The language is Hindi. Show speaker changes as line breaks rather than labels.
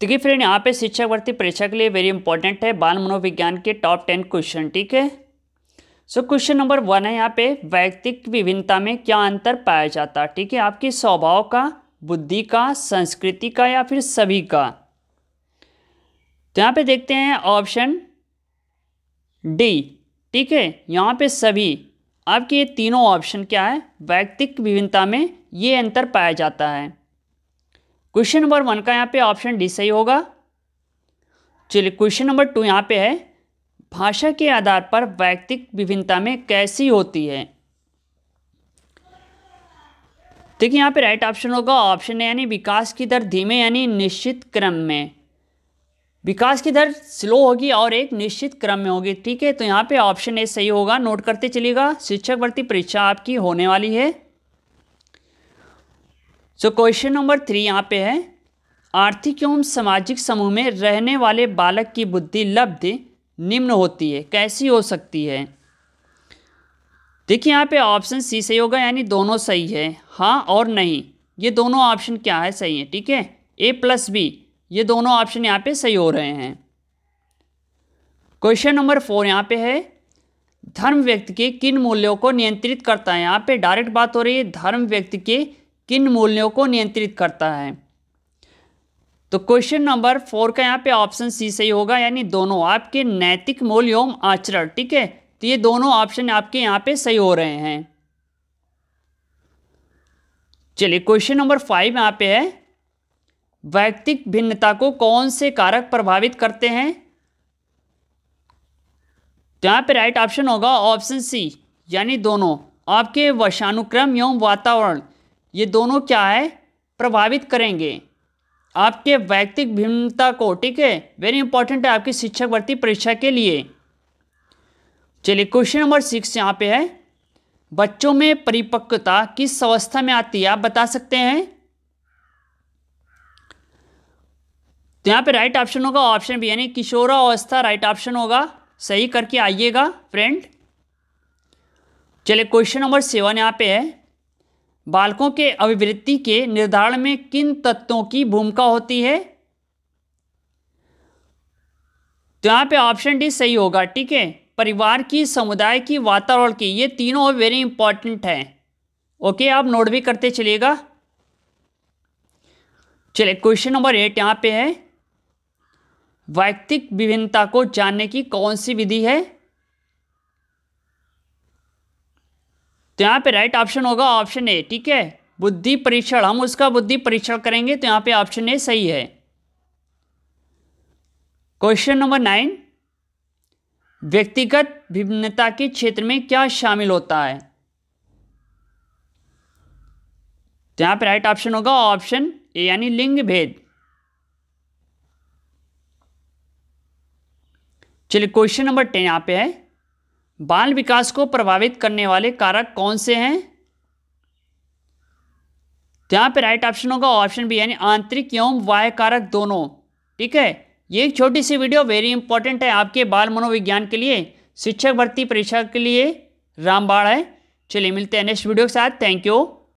देखिए फ्रेंड यहाँ पे शिक्षक भर्ती परीक्षा के लिए वेरी इंपॉर्टेंट है बाल मनोविज्ञान के टॉप टेन क्वेश्चन ठीक है सो क्वेश्चन नंबर वन है यहाँ पे व्यक्तिक विभिन्नता में क्या अंतर पाया जाता है ठीक है आपके स्वभाव का बुद्धि का संस्कृति का या फिर सभी का तो यहाँ पे देखते हैं ऑप्शन डी ठीक है यहाँ पे सभी आपके ये तीनों ऑप्शन क्या है व्यक्तिक विभिन्नता में ये अंतर पाया जाता है क्वेश्चन नंबर वन का यहाँ पे ऑप्शन डी सही होगा चलिए क्वेश्चन नंबर टू यहाँ पे है भाषा के आधार पर वैयक्तिक विभिन्नता में कैसी होती है देखिए यहाँ पे राइट ऑप्शन होगा ऑप्शन है यानी विकास की दर धीमे यानी निश्चित क्रम में विकास की दर स्लो होगी और एक निश्चित क्रम में होगी ठीक है तो यहाँ पे ऑप्शन ए सही होगा नोट करते चलिएगा शिक्षक भर्ती परीक्षा आपकी होने वाली है सो क्वेश्चन नंबर थ्री यहाँ पे है आर्थिक एवं सामाजिक समूह में रहने वाले बालक की बुद्धि लब्ध निम्न होती है कैसी हो सकती है देखिए यहाँ पे ऑप्शन सी सही होगा यानी दोनों सही है हाँ और नहीं ये दोनों ऑप्शन क्या है सही है ठीक है ए प्लस बी ये दोनों ऑप्शन यहाँ पे सही हो रहे हैं क्वेश्चन नंबर फोर यहाँ पे है धर्म व्यक्ति के किन मूल्यों को नियंत्रित करता है यहाँ पे डायरेक्ट बात हो रही है धर्म व्यक्ति के किन मूल्यों को नियंत्रित करता है तो क्वेश्चन नंबर फोर का यहाँ पे ऑप्शन सी सही होगा यानी दोनों आपके नैतिक मूल्य एवं आचरण ठीक है तो ये दोनों ऑप्शन आपके यहाँ पे सही हो रहे हैं चलिए क्वेश्चन नंबर फाइव यहाँ पे है व्यक्तिक भिन्नता को कौन से कारक प्रभावित करते हैं तो यहाँ पे राइट ऑप्शन होगा ऑप्शन सी यानी दोनों आपके वशानुक्रम एवं वातावरण ये दोनों क्या है प्रभावित करेंगे आपके व्यक्तिक भिन्नता को ठीक है वेरी इंपॉर्टेंट है आपकी शिक्षक भर्ती परीक्षा के लिए चलिए क्वेश्चन नंबर सिक्स यहाँ पे है बच्चों में परिपक्वता किस अवस्था में आती है आप बता सकते हैं तो यहाँ पे राइट ऑप्शन होगा ऑप्शन भी यानी किशोरा अवस्था राइट ऑप्शन होगा सही करके आइएगा फ्रेंड चलिए क्वेश्चन नंबर सेवन यहाँ पे है बालकों के अभिवृत्ति के निर्धारण में किन तत्वों की भूमिका होती है तो यहां पे ऑप्शन डी सही होगा ठीक है परिवार की समुदाय की वातावरण की ये तीनों वेरी इंपॉर्टेंट हैं ओके आप नोट भी करते चलिएगा चलिए क्वेश्चन नंबर एट यहां पे है वैयक्तिक विभिन्नता को जानने की कौन सी विधि है तो यहाँ पे राइट ऑप्शन होगा ऑप्शन ए ठीक है बुद्धि परीक्षण हम उसका बुद्धि परीक्षण करेंगे तो यहाँ पे ऑप्शन ए सही है क्वेश्चन नंबर नाइन व्यक्तिगत विभिन्नता के क्षेत्र में क्या शामिल होता है तो यहाँ पे राइट ऑप्शन होगा ऑप्शन ए यानी लिंग भेद चलिए क्वेश्चन नंबर टेन यहाँ पे है बाल विकास को प्रभावित करने वाले कारक कौन से हैं यहां पे राइट ऑप्शन होगा ऑप्शन बी यानी आंतरिक एवं वाय कारक दोनों ठीक है ये एक छोटी सी वीडियो वेरी इंपॉर्टेंट है आपके बाल मनोविज्ञान के लिए शिक्षक भर्ती परीक्षा के लिए रामबाड़ है चलिए मिलते हैं नेक्स्ट वीडियो के साथ थैंक यू